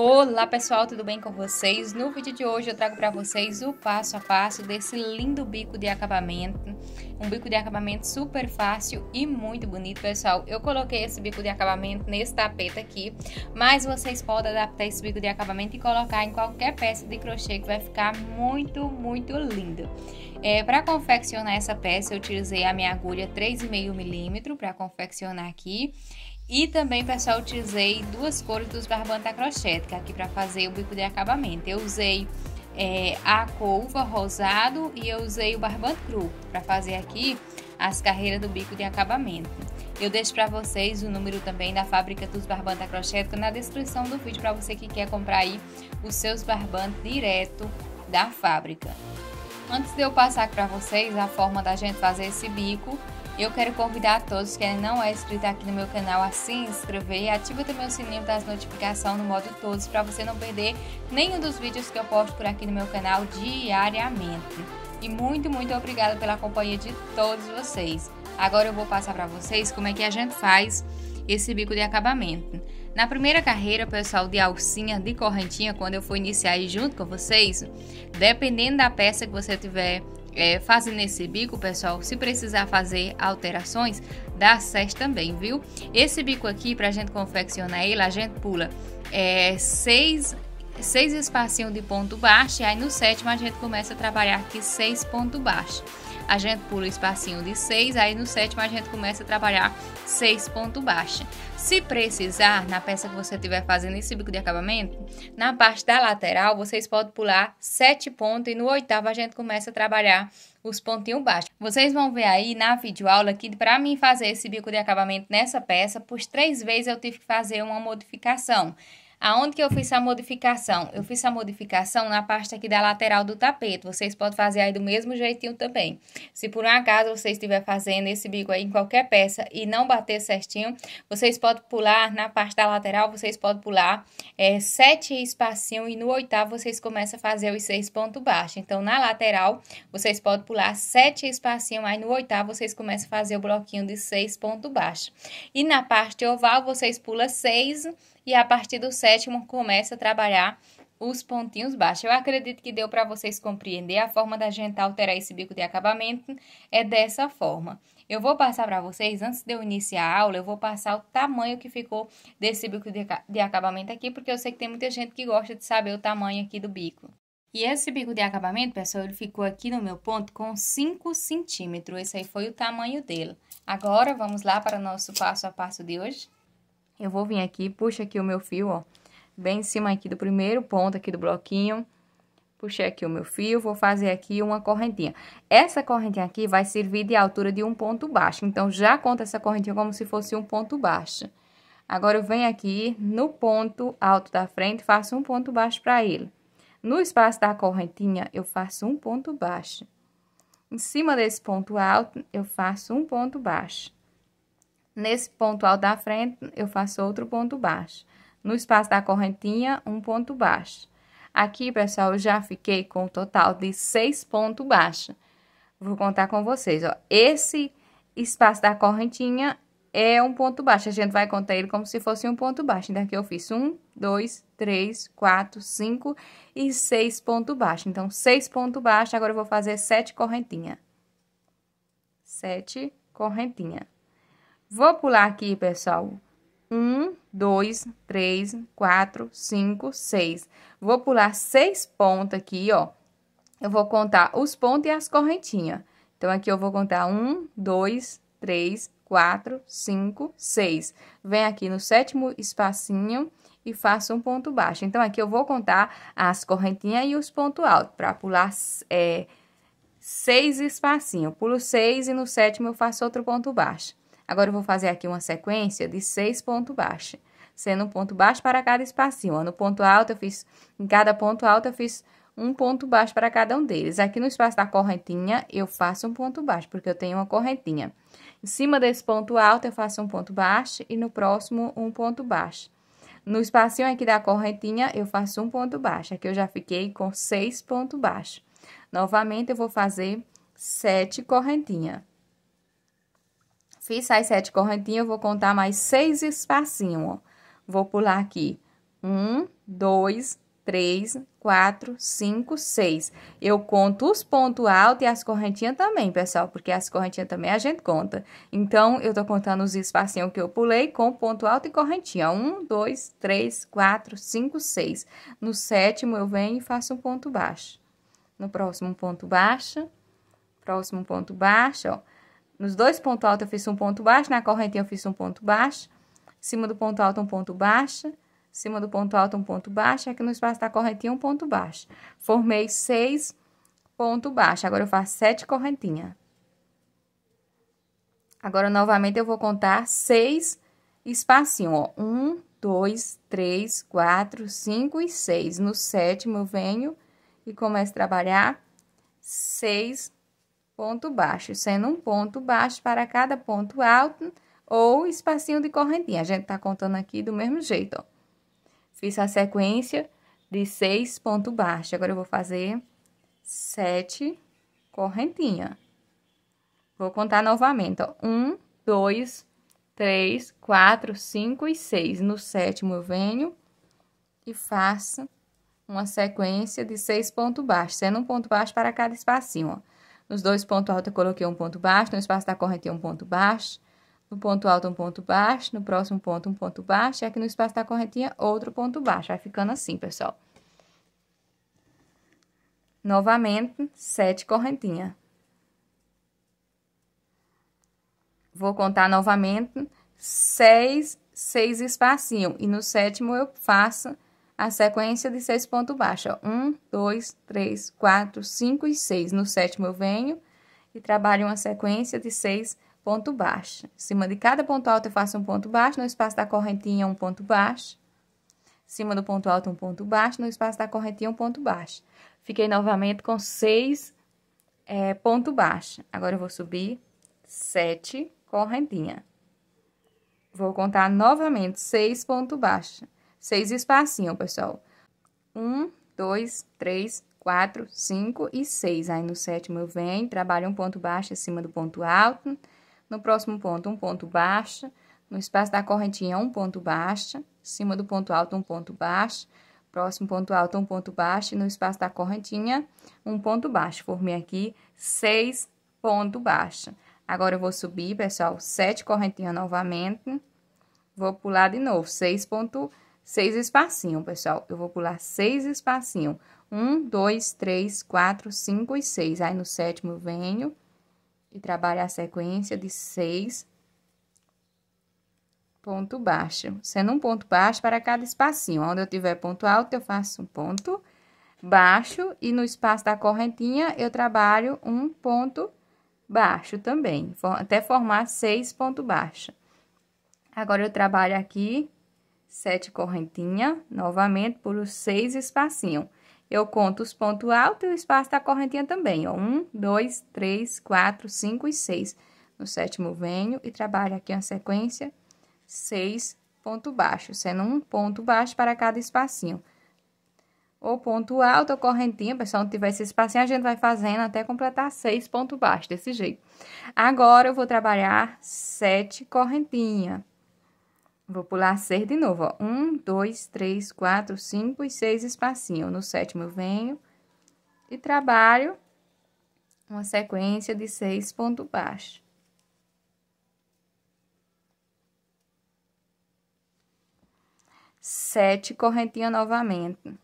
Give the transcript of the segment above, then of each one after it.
Olá pessoal, tudo bem com vocês? No vídeo de hoje eu trago para vocês o passo a passo desse lindo bico de acabamento, um bico de acabamento super fácil e muito bonito pessoal. Eu coloquei esse bico de acabamento nesse tapete aqui, mas vocês podem adaptar esse bico de acabamento e colocar em qualquer peça de crochê que vai ficar muito, muito lindo. É, para confeccionar essa peça eu utilizei a minha agulha 3,5 milímetro para confeccionar aqui e também, pessoal, utilizei duas cores dos barbante acrochética aqui para fazer o bico de acabamento. Eu usei é, a couva rosado e eu usei o barbante cru para fazer aqui as carreiras do bico de acabamento. Eu deixo para vocês o número também da fábrica dos barbantes acrochética na descrição do vídeo para você que quer comprar aí os seus barbantes direto da fábrica. Antes de eu passar aqui para vocês a forma da gente fazer esse bico, eu quero convidar a todos que ainda não é inscrito aqui no meu canal a se inscrever e ativa também o sininho das notificações no modo todos para você não perder nenhum dos vídeos que eu posto por aqui no meu canal diariamente. E muito, muito obrigada pela companhia de todos vocês. Agora eu vou passar para vocês como é que a gente faz esse bico de acabamento. Na primeira carreira, pessoal, de alcinha, de correntinha, quando eu for iniciar aí junto com vocês, dependendo da peça que você tiver é, fazem nesse bico, pessoal. Se precisar fazer alterações, dá certo também, viu? Esse bico aqui, pra gente confeccionar ele, a gente pula é, seis seis espacinhos de ponto baixo, e aí no sétimo a gente começa a trabalhar aqui seis ponto baixo a gente pula o espacinho de 6, aí no sétimo a gente começa a trabalhar 6 ponto baixa. Se precisar, na peça que você estiver fazendo esse bico de acabamento, na parte da lateral, vocês podem pular 7 pontos e no oitavo a gente começa a trabalhar os pontinhos baixos. Vocês vão ver aí na videoaula que para mim fazer esse bico de acabamento nessa peça, por três vezes eu tive que fazer uma modificação. Aonde que eu fiz a modificação? Eu fiz a modificação na parte aqui da lateral do tapete. Vocês podem fazer aí do mesmo jeitinho também. Se por um acaso você estiver fazendo esse bico aí em qualquer peça e não bater certinho, vocês podem pular na parte da lateral, vocês podem pular é, sete espacinhos e no oitavo vocês começam a fazer os seis pontos baixos. Então, na lateral, vocês podem pular sete espacinhos, aí no oitavo vocês começam a fazer o bloquinho de seis pontos baixos. E na parte oval, vocês pulam seis e a partir do sétimo começa a trabalhar os pontinhos baixos. Eu acredito que deu para vocês compreender a forma da gente alterar esse bico de acabamento é dessa forma. Eu vou passar para vocês, antes de eu iniciar a aula, eu vou passar o tamanho que ficou desse bico de, acabamento aqui, porque eu sei que tem muita gente que gosta de saber o tamanho aqui do bico. E esse bico de acabamento, pessoal, ele ficou aqui no meu ponto com 5 centímetros. Esse aí foi o tamanho dele. Agora, vamos lá para o nosso passo a passo de hoje. Eu vou vir aqui, puxo aqui o meu fio, ó, bem em cima aqui do primeiro ponto aqui do bloquinho. Puxei aqui o meu fio, vou fazer aqui uma correntinha. Essa correntinha aqui vai servir de altura de um ponto baixo. Então, já conta essa correntinha como se fosse um ponto baixo. Agora, eu venho aqui no ponto alto da frente, faço um ponto baixo para ele. No espaço da correntinha, eu faço um ponto baixo. Em cima desse ponto alto, eu faço um ponto baixo. Nesse ponto alto da frente, eu faço outro ponto baixo. No espaço da correntinha, um ponto baixo. Aqui, pessoal, eu já fiquei com um total de seis pontos baixos. Vou contar com vocês, ó. Esse espaço da correntinha é um ponto baixo. A gente vai contar ele como se fosse um ponto baixo. Então, aqui eu fiz um, dois, três, quatro, cinco e seis pontos baixos. Então, seis pontos baixos. Agora, eu vou fazer sete correntinhas. Sete correntinhas. Vou pular aqui, pessoal. Um, dois, três, quatro, cinco, seis. Vou pular seis pontos aqui, ó. Eu vou contar os pontos e as correntinhas. Então, aqui eu vou contar um, dois, três, quatro, cinco, seis. Vem aqui no sétimo espacinho e faço um ponto baixo. Então, aqui eu vou contar as correntinhas e os pontos altos para pular é, seis espacinhos. Pulo seis e no sétimo eu faço outro ponto baixo. Agora eu vou fazer aqui uma sequência de seis pontos baixos, sendo um ponto baixo para cada espacinho. Ó, no ponto alto eu fiz, em cada ponto alto eu fiz um ponto baixo para cada um deles. Aqui no espaço da correntinha eu faço um ponto baixo, porque eu tenho uma correntinha. Em cima desse ponto alto eu faço um ponto baixo e no próximo um ponto baixo. No espacinho aqui da correntinha eu faço um ponto baixo, aqui eu já fiquei com seis pontos baixos. Novamente eu vou fazer sete correntinhas. Fiz as sete correntinhas, eu vou contar mais seis espacinhos, ó. Vou pular aqui. Um, dois, três, quatro, cinco, seis. Eu conto os pontos altos e as correntinhas também, pessoal, porque as correntinhas também a gente conta. Então, eu tô contando os espacinhos que eu pulei com ponto alto e correntinha. Um, dois, três, quatro, cinco, seis. No sétimo, eu venho e faço um ponto baixo. No próximo ponto baixo, próximo ponto baixo, ó nos dois pontos altos eu fiz um ponto baixo, na correntinha eu fiz um ponto baixo, cima do ponto alto um ponto baixo, cima do ponto alto um ponto baixo, aqui no espaço da correntinha um ponto baixo. Formei seis pontos baixos. agora eu faço sete correntinhas. Agora, novamente, eu vou contar seis espacinhos, ó. Um, dois, três, quatro, cinco e seis. No sétimo, eu venho e começo a trabalhar seis ponto baixo, sendo um ponto baixo para cada ponto alto ou espacinho de correntinha. A gente está contando aqui do mesmo jeito, ó. Fiz a sequência de seis pontos baixos. Agora, eu vou fazer sete correntinha. Vou contar novamente, ó. Um, dois, três, quatro, cinco e seis. No sétimo, eu venho e faço uma sequência de seis pontos baixos, sendo um ponto baixo para cada espacinho, ó nos dois pontos altos eu coloquei um ponto baixo, no espaço da corrente um ponto baixo, no ponto alto um ponto baixo, no próximo ponto um ponto baixo, e aqui no espaço da correntinha outro ponto baixo. Vai ficando assim, pessoal. Novamente, sete correntinhas. Vou contar novamente seis, seis espacinhos, e no sétimo eu faço a sequência de seis pontos baixos. Ó. Um, dois, três, quatro, cinco e seis. No sétimo eu venho e trabalho uma sequência de seis pontos baixos. Em cima de cada ponto alto eu faço um ponto baixo, no espaço da correntinha um ponto baixo. Em cima do ponto alto um ponto baixo, no espaço da correntinha um ponto baixo. Fiquei novamente com seis é, ponto baixo. Agora eu vou subir sete correntinha. Vou contar novamente seis ponto baixo seis espacinhos, pessoal. Um, dois, três, quatro, cinco e seis. Aí, no sétimo, eu venho, trabalho um ponto baixo acima do ponto alto. No próximo ponto, um ponto baixo. No espaço da correntinha, um ponto baixo. Acima do ponto alto, um ponto baixo. Próximo ponto alto, um ponto baixo. E no espaço da correntinha, um ponto baixo. Formei aqui seis ponto baixo. Agora, eu vou subir, pessoal, sete correntinhas novamente. Vou pular de novo, seis ponto seis espacinhos, pessoal. Eu vou pular seis espacinhos. Um, dois, três, quatro, cinco e seis. Aí, no sétimo, eu venho e trabalho a sequência de seis ponto baixo. Sendo um ponto baixo para cada espacinho. Onde eu tiver ponto alto, eu faço um ponto baixo. E no espaço da correntinha, eu trabalho um ponto baixo também. Até formar seis pontos baixos. Agora, eu trabalho aqui sete correntinha, novamente por seis espacinho. Eu conto os pontos altos e o espaço da correntinha também, ó. Um, dois, três, quatro, cinco e seis. No sétimo venho e trabalho aqui uma sequência, seis ponto baixo, sendo um ponto baixo para cada espacinho. Ou ponto alto a correntinha, pessoal, não tiver esse espacinho, a gente vai fazendo até completar seis pontos baixos, desse jeito. Agora, eu vou trabalhar sete correntinha. Vou pular ser de novo, ó. Um, dois, três, quatro, cinco e seis espacinho. No sétimo eu venho e trabalho uma sequência de seis pontos baixos. Sete correntinha novamente.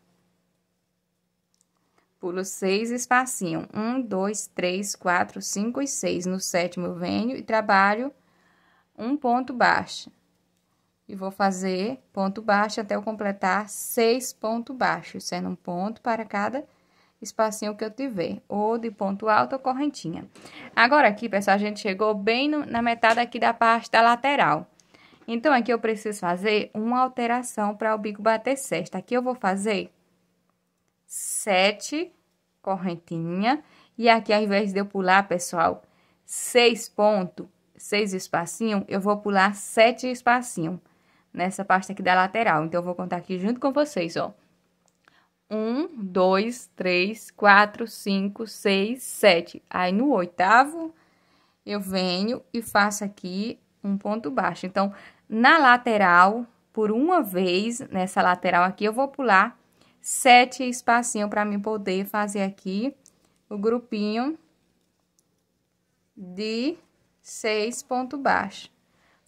Pulo seis espacinho. Um, dois, três, quatro, cinco e seis. No sétimo eu venho e trabalho um ponto baixo e vou fazer ponto baixo até eu completar seis pontos baixos, sendo um ponto para cada espacinho que eu tiver, ou de ponto alto ou correntinha. Agora aqui, pessoal, a gente chegou bem no, na metade aqui da parte da lateral. Então, aqui eu preciso fazer uma alteração para o bico bater sexta. Aqui eu vou fazer sete correntinha, e aqui ao invés de eu pular, pessoal, seis pontos, seis espacinho, eu vou pular sete espacinho nessa parte aqui da lateral. Então, eu vou contar aqui junto com vocês, ó. 1, 2, 3, 4, 5, 6, 7. Aí, no oitavo, eu venho e faço aqui um ponto baixo. Então, na lateral, por uma vez, nessa lateral aqui, eu vou pular sete espacinho para mim poder fazer aqui o grupinho de seis pontos baixos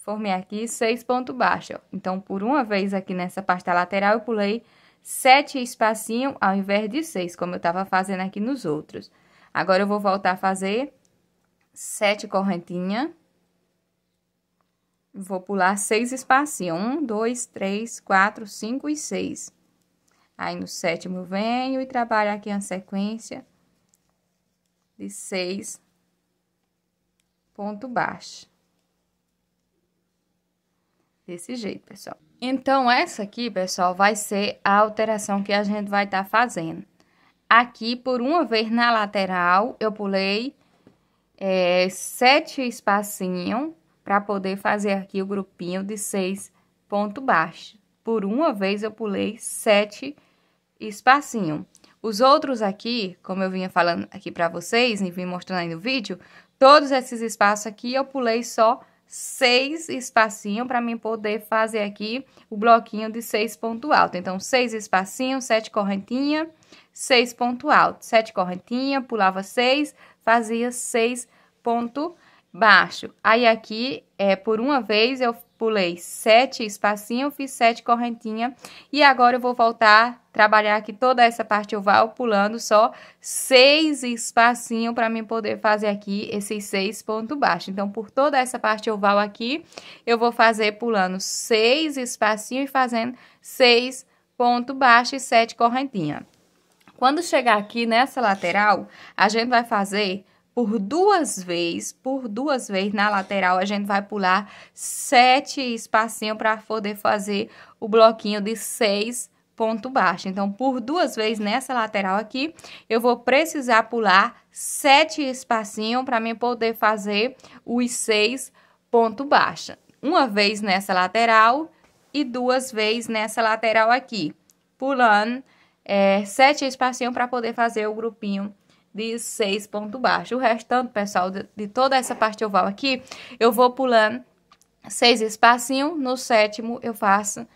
formei aqui seis pontos baixos. Então, por uma vez aqui nessa pasta lateral, eu pulei sete espacinho ao invés de seis, como eu estava fazendo aqui nos outros. Agora, eu vou voltar a fazer sete correntinhas. Vou pular seis espacinhos. Um, dois, três, quatro, cinco e seis. Aí, no sétimo, venho e trabalho aqui a sequência de seis ponto baixo. Desse jeito, pessoal. Então, essa aqui, pessoal, vai ser a alteração que a gente vai estar tá fazendo. Aqui, por uma vez na lateral, eu pulei é, sete espacinhos para poder fazer aqui o grupinho de seis ponto baixo. Por uma vez, eu pulei sete espacinhos. Os outros aqui, como eu vinha falando aqui para vocês e vim mostrando aí no vídeo, todos esses espaços aqui eu pulei só seis espacinhos para mim poder fazer aqui o bloquinho de seis ponto alto. Então, seis espacinhos, sete correntinha, seis ponto alto. Sete correntinha, pulava seis, fazia seis ponto alto baixo. Aí aqui, é, por uma vez, eu pulei sete espacinho, fiz sete correntinha. E agora eu vou voltar, trabalhar aqui toda essa parte oval, pulando só seis espacinho para mim poder fazer aqui esses seis pontos baixos. Então, por toda essa parte oval aqui, eu vou fazer pulando seis espacinho e fazendo seis ponto baixo e sete correntinha. Quando chegar aqui nessa lateral, a gente vai fazer por duas vezes, por duas vezes na lateral, a gente vai pular sete espacinhos para poder fazer o bloquinho de seis ponto baixo. Então, por duas vezes nessa lateral aqui, eu vou precisar pular sete espacinhos para mim poder fazer os seis ponto baixo. Uma vez nessa lateral e duas vezes nessa lateral aqui, pulando é, sete espacinhos para poder fazer o grupinho de seis pontos baixos. O restante, pessoal, de, de toda essa parte oval aqui, eu vou pulando seis espacinhos, no sétimo eu faço...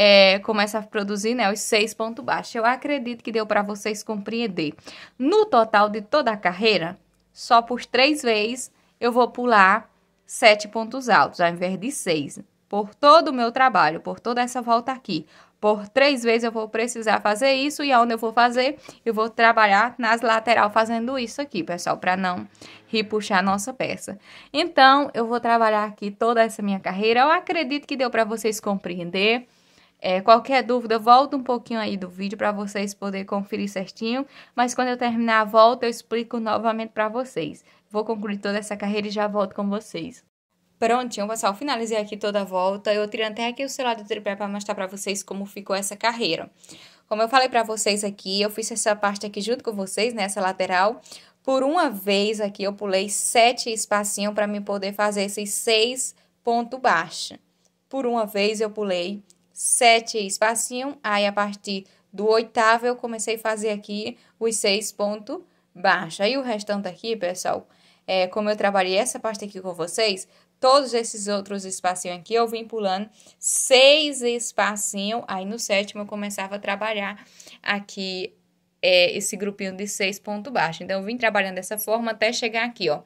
É, começa a produzir né, os seis pontos baixos. Eu acredito que deu para vocês compreender. No total de toda a carreira, só por três vezes eu vou pular sete pontos altos, ao invés de seis. Por todo o meu trabalho, por toda essa volta aqui por três vezes eu vou precisar fazer isso e aonde eu vou fazer, eu vou trabalhar nas lateral fazendo isso aqui, pessoal, para não repuxar a nossa peça. Então, eu vou trabalhar aqui toda essa minha carreira. Eu acredito que deu para vocês compreender. É, qualquer dúvida, volta um pouquinho aí do vídeo para vocês poderem conferir certinho. Mas quando eu terminar a volta, eu explico novamente para vocês. Vou concluir toda essa carreira e já volto com vocês. Prontinho, pessoal, finalizei aqui toda a volta. Eu tirei até aqui o celular do tripé para mostrar para vocês como ficou essa carreira. Como eu falei para vocês aqui, eu fiz essa parte aqui junto com vocês, nessa né, lateral. Por uma vez aqui, eu pulei sete espacinhos para me poder fazer esses seis pontos baixos. Por uma vez, eu pulei sete espacinhos, aí a partir do oitavo, eu comecei a fazer aqui os seis pontos baixos. Aí o restante aqui, pessoal, é, como eu trabalhei essa parte aqui com vocês, todos esses outros espacinhos aqui, eu vim pulando seis espacinhos, aí no sétimo eu começava a trabalhar aqui é, esse grupinho de seis pontos baixos. Então, eu vim trabalhando dessa forma até chegar aqui, ó.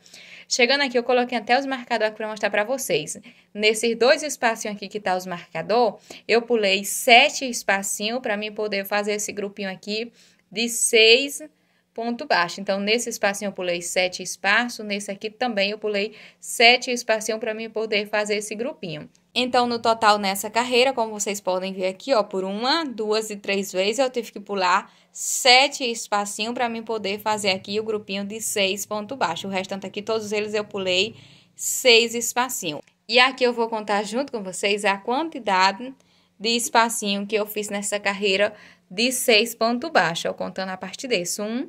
Chegando aqui, eu coloquei até os marcadores para mostrar para vocês. Nesses dois espacinhos aqui que tá os marcador, eu pulei sete espacinhos para mim poder fazer esse grupinho aqui de seis ponto baixo. Então, nesse espacinho eu pulei sete espaços, nesse aqui também eu pulei sete espacinho para mim poder fazer esse grupinho. Então, no total nessa carreira, como vocês podem ver aqui, ó, por uma, duas e três vezes eu tive que pular sete espacinho para mim poder fazer aqui o grupinho de seis ponto baixo. O restante aqui, todos eles eu pulei seis espacinho. E aqui eu vou contar junto com vocês a quantidade de espacinho que eu fiz nessa carreira de seis ponto baixo, ó, contando a partir desse. Um,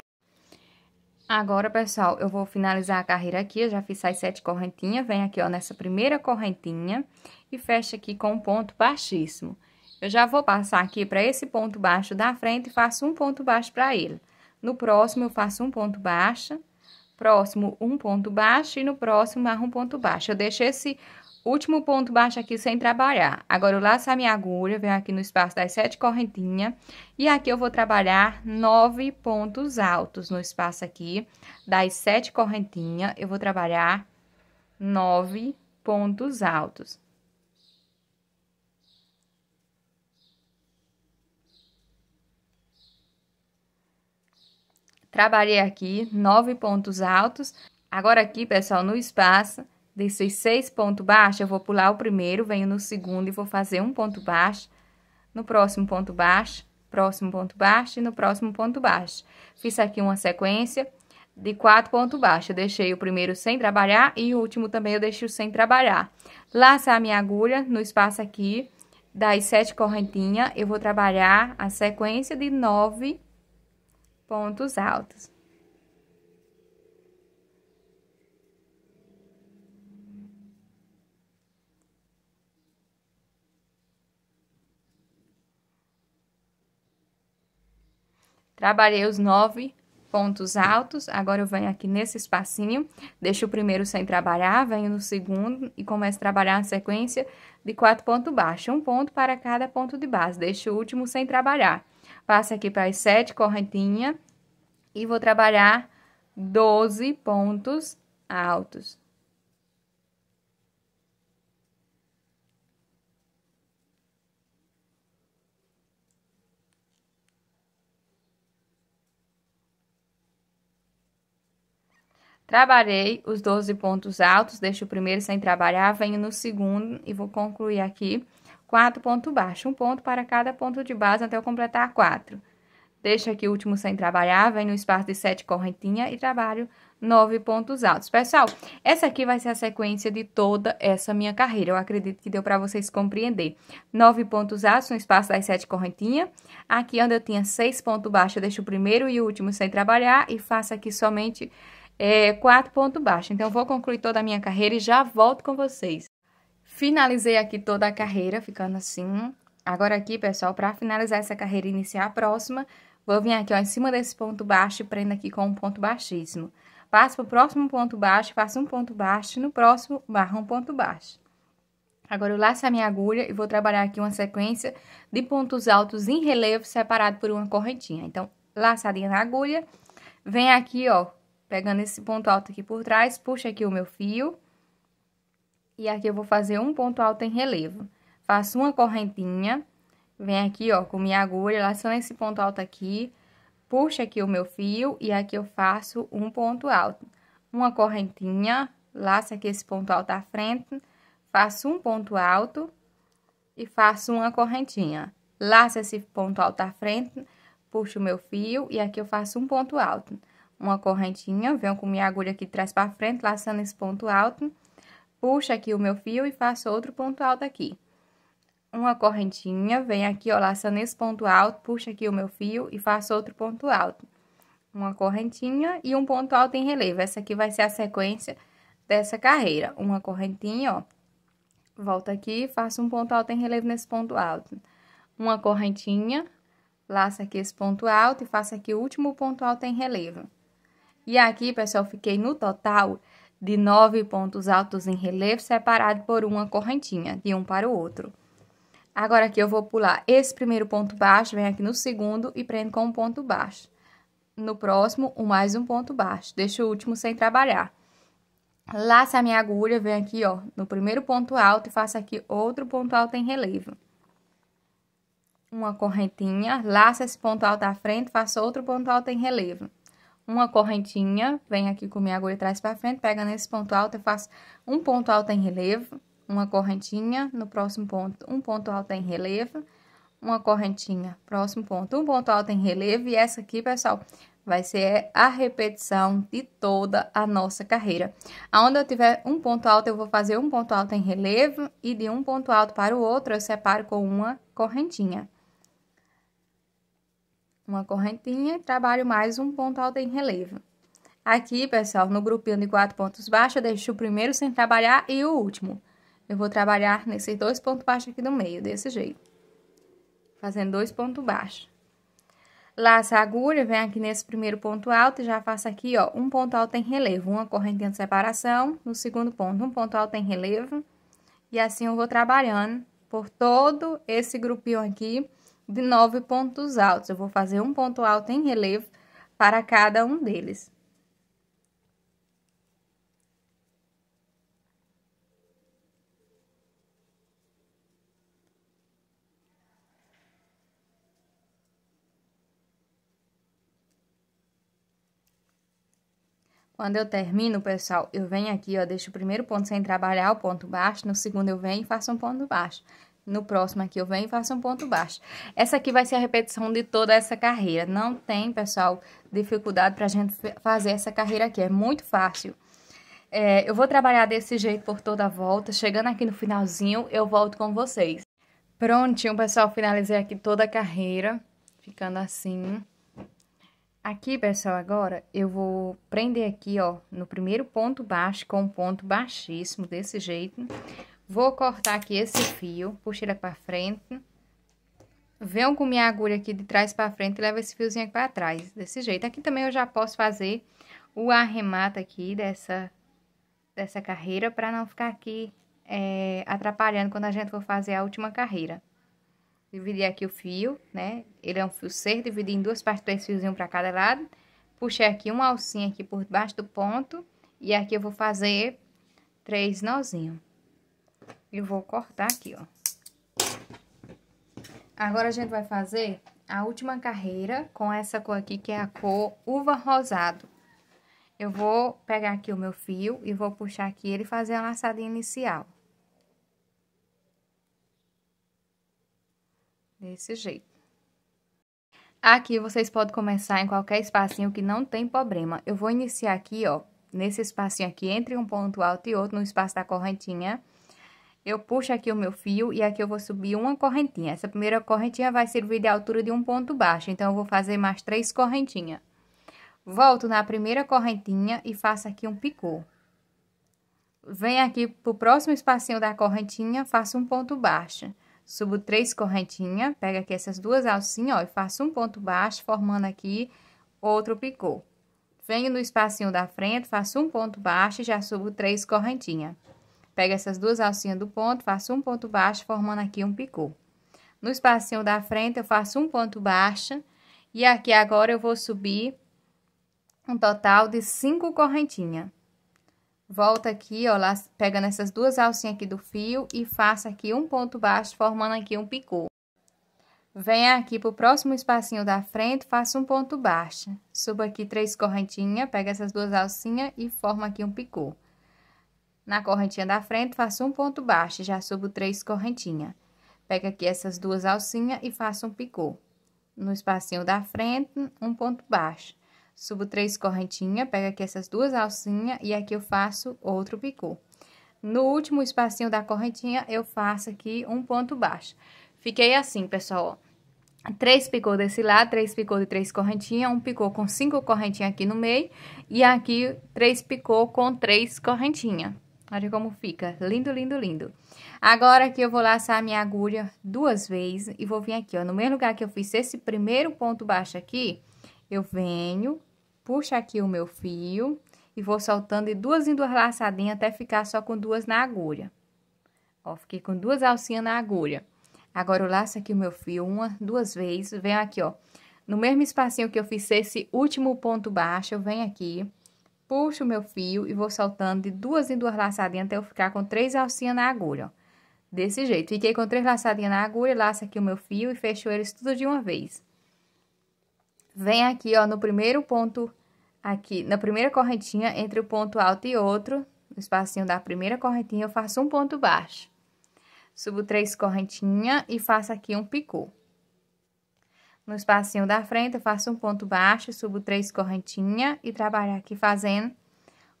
Agora, pessoal, eu vou finalizar a carreira aqui, eu já fiz as sete correntinhas, vem aqui, ó, nessa primeira correntinha e fecha aqui com um ponto baixíssimo. Eu já vou passar aqui para esse ponto baixo da frente e faço um ponto baixo para ele. No próximo, eu faço um ponto baixo, próximo, um ponto baixo e no próximo, mais um ponto baixo. Eu deixo esse Último ponto baixo aqui sem trabalhar. Agora eu laço a minha agulha, venho aqui no espaço das sete correntinhas. E aqui eu vou trabalhar nove pontos altos no espaço aqui das sete correntinhas. Eu vou trabalhar nove pontos altos. Trabalhei aqui nove pontos altos. Agora aqui, pessoal, no espaço desses seis pontos baixos, eu vou pular o primeiro, venho no segundo e vou fazer um ponto baixo, no próximo ponto baixo, próximo ponto baixo e no próximo ponto baixo. Fiz aqui uma sequência de quatro pontos baixos. Eu deixei o primeiro sem trabalhar e o último também eu deixei sem trabalhar. Laça a minha agulha no espaço aqui das sete correntinhas, eu vou trabalhar a sequência de nove pontos altos. Trabalhei os nove pontos altos, agora eu venho aqui nesse espacinho, deixo o primeiro sem trabalhar, venho no segundo e começo a trabalhar a sequência de quatro pontos baixos, um ponto para cada ponto de base, deixo o último sem trabalhar. Passo aqui para as sete correntinhas e vou trabalhar 12 pontos altos. Trabalhei os 12 pontos altos, deixo o primeiro sem trabalhar, venho no segundo e vou concluir aqui quatro pontos baixos, um ponto para cada ponto de base até eu completar quatro. Deixo aqui o último sem trabalhar, venho no espaço de sete correntinhas e trabalho nove pontos altos. Pessoal, essa aqui vai ser a sequência de toda essa minha carreira. Eu acredito que deu para vocês compreender. Nove pontos altos no espaço das sete correntinhas. Aqui onde eu tinha seis pontos baixos, eu deixo o primeiro e o último sem trabalhar e faço aqui somente é, quatro pontos baixos. Então, vou concluir toda a minha carreira e já volto com vocês. Finalizei aqui toda a carreira, ficando assim. Agora aqui, pessoal, para finalizar essa carreira e iniciar a próxima, vou vir aqui, ó, em cima desse ponto baixo e prendo aqui com um ponto baixíssimo. Passo para o próximo ponto baixo, faço um ponto baixo, no próximo, barra um ponto baixo. Agora, eu laço a minha agulha e vou trabalhar aqui uma sequência de pontos altos em relevo separado por uma correntinha. Então, laçadinha na agulha, vem aqui, ó, Pegando esse ponto alto aqui por trás, puxo aqui o meu fio. E aqui eu vou fazer um ponto alto em relevo. Faço uma correntinha, vem aqui, ó, com minha agulha, laço esse ponto alto aqui. Puxo aqui o meu fio e aqui eu faço um ponto alto. Uma correntinha, laço aqui esse ponto alto à frente, faço um ponto alto e faço uma correntinha. Laço esse ponto alto à frente, puxo o meu fio e aqui eu faço um ponto alto uma correntinha, venho com minha agulha aqui de trás para frente, laçando esse ponto alto, puxo aqui o meu fio e faço outro ponto alto aqui. Uma correntinha, venho aqui, ó, laçando esse ponto alto, puxo aqui o meu fio e faço outro ponto alto. Uma correntinha e um ponto alto em relevo. Essa aqui vai ser a sequência dessa carreira. Uma correntinha, ó, volta aqui, faço um ponto alto em relevo nesse ponto alto. Uma correntinha, laço aqui esse ponto alto e faço aqui o último ponto alto em relevo. E aqui, pessoal, fiquei no total de nove pontos altos em relevo, separado por uma correntinha, de um para o outro. Agora aqui eu vou pular esse primeiro ponto baixo, venho aqui no segundo e prendo com um ponto baixo. No próximo, um mais um ponto baixo, deixo o último sem trabalhar. Laço a minha agulha, venho aqui, ó, no primeiro ponto alto e faço aqui outro ponto alto em relevo. Uma correntinha, laço esse ponto alto à frente, faço outro ponto alto em relevo uma correntinha, vem aqui com minha agulha atrás para frente, pega nesse ponto alto, eu faço um ponto alto em relevo, uma correntinha, no próximo ponto, um ponto alto em relevo, uma correntinha, próximo ponto, um ponto alto em relevo, e essa aqui, pessoal, vai ser a repetição de toda a nossa carreira. Aonde eu tiver um ponto alto, eu vou fazer um ponto alto em relevo, e de um ponto alto para o outro, eu separo com uma correntinha uma correntinha e trabalho mais um ponto alto em relevo. Aqui, pessoal, no grupinho de quatro pontos baixos, eu deixo o primeiro sem trabalhar e o último. Eu vou trabalhar nesses dois pontos baixos aqui do meio, desse jeito. Fazendo dois pontos baixos. Laça a agulha, vem aqui nesse primeiro ponto alto e já faço aqui, ó, um ponto alto em relevo. Uma correntinha de separação, no segundo ponto, um ponto alto em relevo. E assim eu vou trabalhando por todo esse grupinho aqui de nove pontos altos. Eu vou fazer um ponto alto em relevo para cada um deles. Quando eu termino, pessoal, eu venho aqui, ó, deixo o primeiro ponto sem trabalhar, o ponto baixo, no segundo eu venho e faço um ponto baixo. No próximo aqui eu venho e faço um ponto baixo. Essa aqui vai ser a repetição de toda essa carreira. Não tem, pessoal, dificuldade pra gente fazer essa carreira aqui. É muito fácil. É, eu vou trabalhar desse jeito por toda a volta. Chegando aqui no finalzinho, eu volto com vocês. Prontinho, pessoal. Finalizei aqui toda a carreira. Ficando assim. Aqui, pessoal, agora eu vou prender aqui, ó, no primeiro ponto baixo com um ponto baixíssimo, desse jeito. Vou cortar aqui esse fio, puxa ele para frente. Venho com minha agulha aqui de trás para frente e levo esse fiozinho aqui para trás, desse jeito. Aqui também eu já posso fazer o arremato aqui dessa, dessa carreira para não ficar aqui é, atrapalhando quando a gente for fazer a última carreira. Dividi aqui o fio, né? Ele é um fio ser, dividi em duas partes, três fiozinhos para cada lado. Puxei aqui uma alcinha aqui por baixo do ponto e aqui eu vou fazer três nozinhos e vou cortar aqui, ó. Agora a gente vai fazer a última carreira com essa cor aqui, que é a cor uva rosado. Eu vou pegar aqui o meu fio e vou puxar aqui ele e fazer a laçada inicial. Desse jeito. Aqui vocês podem começar em qualquer espacinho que não tem problema. Eu vou iniciar aqui, ó, nesse espacinho aqui, entre um ponto alto e outro, no espaço da correntinha, eu puxo aqui o meu fio e aqui eu vou subir uma correntinha. Essa primeira correntinha vai servir de altura de um ponto baixo, então eu vou fazer mais três correntinhas. Volto na primeira correntinha e faço aqui um picô. Venho aqui pro próximo espacinho da correntinha, faço um ponto baixo. Subo três correntinhas, pego aqui essas duas alcinhas, ó, e faço um ponto baixo, formando aqui outro picô. Venho no espacinho da frente, faço um ponto baixo e já subo três correntinhas. Pego essas duas alcinhas do ponto, faço um ponto baixo, formando aqui um picô. No espacinho da frente, eu faço um ponto baixo. E aqui agora eu vou subir um total de cinco correntinhas. Volta aqui, ó, lá, pega nessas duas alcinhas aqui do fio e faça aqui um ponto baixo, formando aqui um picô. Venho aqui pro próximo espacinho da frente, faça um ponto baixo. Subo aqui três correntinhas, pega essas duas alcinhas e forma aqui um picô. Na correntinha da frente, faço um ponto baixo, já subo três correntinhas. Pego aqui essas duas alcinhas e faço um picô. No espacinho da frente, um ponto baixo. Subo três correntinhas, pego aqui essas duas alcinhas e aqui eu faço outro picô. No último espacinho da correntinha, eu faço aqui um ponto baixo. Fiquei assim, pessoal, três picô desse lado, três picô de três correntinhas, um picô com cinco correntinhas aqui no meio, e aqui três picô com três correntinhas. Olha como fica. Lindo, lindo, lindo. Agora que eu vou laçar minha agulha duas vezes e vou vir aqui, ó. No mesmo lugar que eu fiz esse primeiro ponto baixo aqui, eu venho, puxo aqui o meu fio e vou soltando de duas em duas laçadinhas até ficar só com duas na agulha. Ó, fiquei com duas alcinhas na agulha. Agora eu laço aqui o meu fio uma, duas vezes, venho aqui, ó. No mesmo espacinho que eu fiz esse último ponto baixo, eu venho aqui puxo o meu fio e vou soltando de duas em duas laçadinhas até eu ficar com três alcinhas na agulha, ó. Desse jeito. Fiquei com três laçadinhas na agulha, laço aqui o meu fio e fecho eles tudo de uma vez. Vem aqui, ó, no primeiro ponto, aqui, na primeira correntinha, entre o ponto alto e outro, no espacinho da primeira correntinha, eu faço um ponto baixo. Subo três correntinhas e faço aqui um picô. No espacinho da frente, eu faço um ponto baixo, subo três correntinhas e trabalho aqui fazendo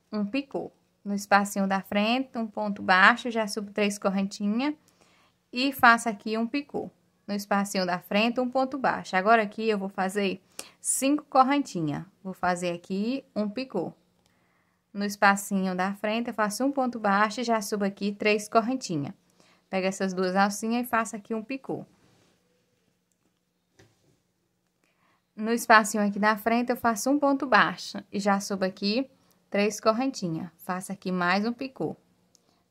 um picô. No espacinho da frente, um ponto baixo, já subo três correntinhas e faço aqui um picô. No espacinho da frente, um ponto baixo. Agora aqui, eu vou fazer cinco correntinhas. Vou fazer aqui um picô. No espacinho da frente, eu faço um ponto baixo e já subo aqui três correntinhas. Pego essas duas alcinhas e faço aqui um picô. no espacinho aqui na frente, eu faço um ponto baixo e já subo aqui três correntinhas. Faço aqui mais um picô.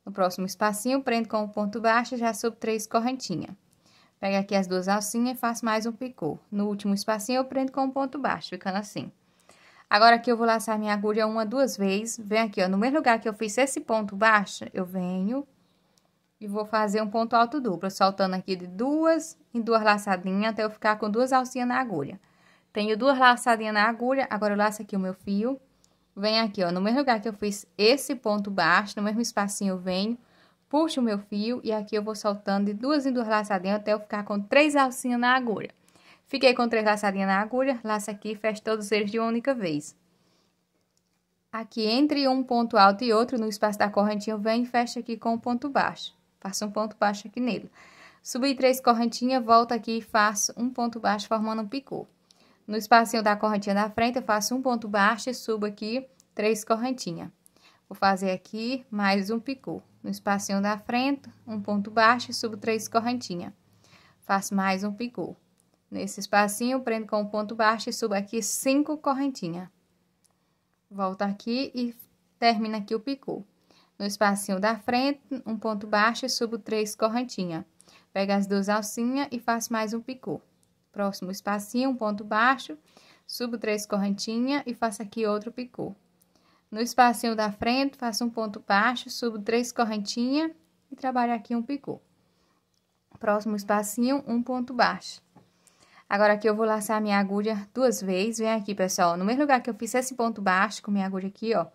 No próximo espacinho, prendo com um ponto baixo e já subo três correntinhas. Pego aqui as duas alcinhas e faço mais um picô. No último espacinho, eu prendo com um ponto baixo, ficando assim. Agora, aqui eu vou laçar minha agulha uma, duas vezes. Vem aqui, ó, no mesmo lugar que eu fiz esse ponto baixo, eu venho e vou fazer um ponto alto duplo, soltando aqui de duas em duas laçadinhas até eu ficar com duas alcinhas na agulha. Tenho duas laçadinhas na agulha, agora eu laço aqui o meu fio. Venho aqui, ó, no mesmo lugar que eu fiz esse ponto baixo, no mesmo espacinho eu venho, puxo o meu fio e aqui eu vou soltando de duas em duas laçadinhas até eu ficar com três alcinhas na agulha. Fiquei com três laçadinhas na agulha, laço aqui e fecho todos eles de uma única vez. Aqui entre um ponto alto e outro, no espaço da correntinha, eu venho e fecho aqui com um ponto baixo. Faço um ponto baixo aqui nele. Subi três correntinhas, volto aqui e faço um ponto baixo formando um picô. No espacinho da correntinha da frente, eu faço um ponto baixo e subo aqui três correntinhas. Vou fazer aqui mais um picô. No espacinho da frente, um ponto baixo e subo três correntinhas. Faço mais um picô. Nesse espacinho, prendo com um ponto baixo e subo aqui cinco correntinhas. Volto aqui e termina aqui o picô. No espacinho da frente, um ponto baixo e subo três correntinhas. Pego as duas alcinhas e faço mais um picô. Próximo espacinho, um ponto baixo, subo três correntinhas e faço aqui outro picô. No espacinho da frente, faço um ponto baixo, subo três correntinhas e trabalho aqui um picô. Próximo espacinho, um ponto baixo. Agora, aqui eu vou laçar a minha agulha duas vezes. Vem aqui, pessoal, no mesmo lugar que eu fiz esse ponto baixo com minha agulha aqui, ó.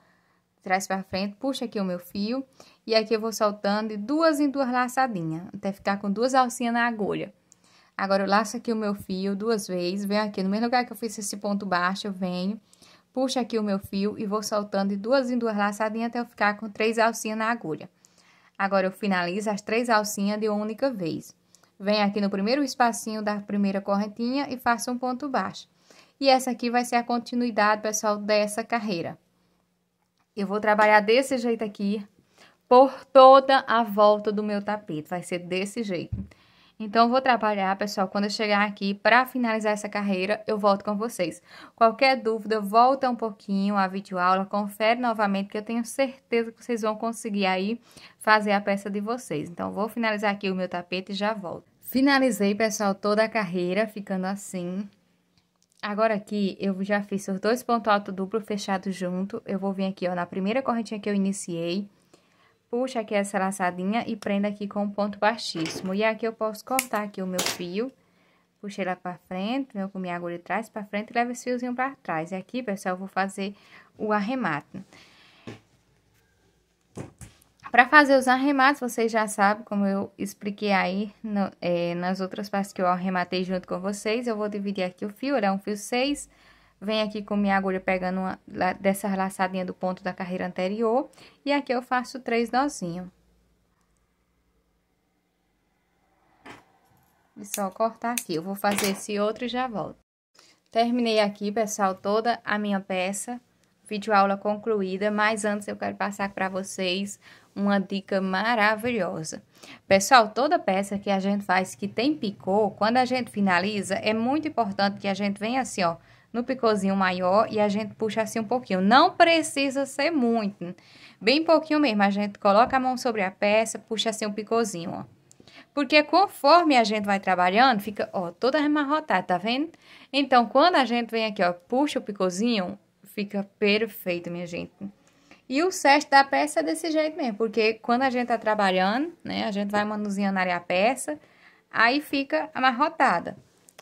Traz pra frente, puxa aqui o meu fio. E aqui eu vou soltando de duas em duas laçadinhas, até ficar com duas alcinhas na agulha. Agora, eu laço aqui o meu fio duas vezes, venho aqui no mesmo lugar que eu fiz esse ponto baixo, eu venho, puxo aqui o meu fio e vou soltando de duas em duas laçadinhas até eu ficar com três alcinhas na agulha. Agora, eu finalizo as três alcinhas de uma única vez. Venho aqui no primeiro espacinho da primeira correntinha e faço um ponto baixo. E essa aqui vai ser a continuidade, pessoal, dessa carreira. Eu vou trabalhar desse jeito aqui por toda a volta do meu tapete, vai ser desse jeito. Então, vou trabalhar, pessoal, quando eu chegar aqui para finalizar essa carreira, eu volto com vocês. Qualquer dúvida, volta um pouquinho a videoaula, confere novamente, que eu tenho certeza que vocês vão conseguir aí fazer a peça de vocês. Então, vou finalizar aqui o meu tapete e já volto. Finalizei, pessoal, toda a carreira, ficando assim. Agora aqui, eu já fiz os dois pontos alto duplo fechado junto. Eu vou vir aqui, ó, na primeira correntinha que eu iniciei Puxa aqui essa laçadinha e prenda aqui com um ponto baixíssimo. E aqui eu posso cortar aqui o meu fio. Puxei lá pra frente, eu com minha agulha de trás pra frente e levo esse fiozinho pra trás. E aqui, pessoal, eu vou fazer o arremate. Para fazer os arremates, vocês já sabem, como eu expliquei aí no, é, nas outras partes que eu arrematei junto com vocês, eu vou dividir aqui o fio, ele é um fio 6 Venho aqui com minha agulha pegando uma, dessa laçadinha do ponto da carreira anterior. E aqui eu faço três nozinhos. E é só cortar aqui. Eu vou fazer esse outro e já volto. Terminei aqui, pessoal, toda a minha peça. Vídeo aula concluída, mas antes eu quero passar para vocês uma dica maravilhosa. Pessoal, toda peça que a gente faz que tem picô, quando a gente finaliza, é muito importante que a gente venha assim, ó, no picôzinho maior e a gente puxa assim um pouquinho. Não precisa ser muito, bem pouquinho mesmo. A gente coloca a mão sobre a peça, puxa assim um picôzinho, ó. Porque conforme a gente vai trabalhando, fica, ó, toda remarrotada, tá vendo? Então, quando a gente vem aqui, ó, puxa o picôzinho, fica perfeito, minha gente. E o cesto da peça é desse jeito mesmo, porque quando a gente tá trabalhando, né, a gente vai manuseando a peça, aí fica amarrotada.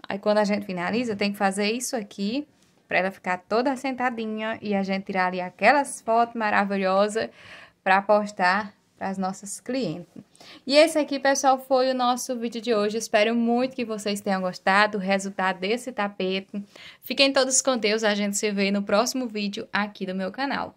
Aí quando a gente finaliza, tem que fazer isso aqui para ela ficar toda sentadinha e a gente tirar ali aquelas fotos maravilhosas para postar para as nossas clientes. E esse aqui, pessoal, foi o nosso vídeo de hoje. Espero muito que vocês tenham gostado do resultado desse tapete. Fiquem todos com Deus, a gente se vê no próximo vídeo aqui do meu canal.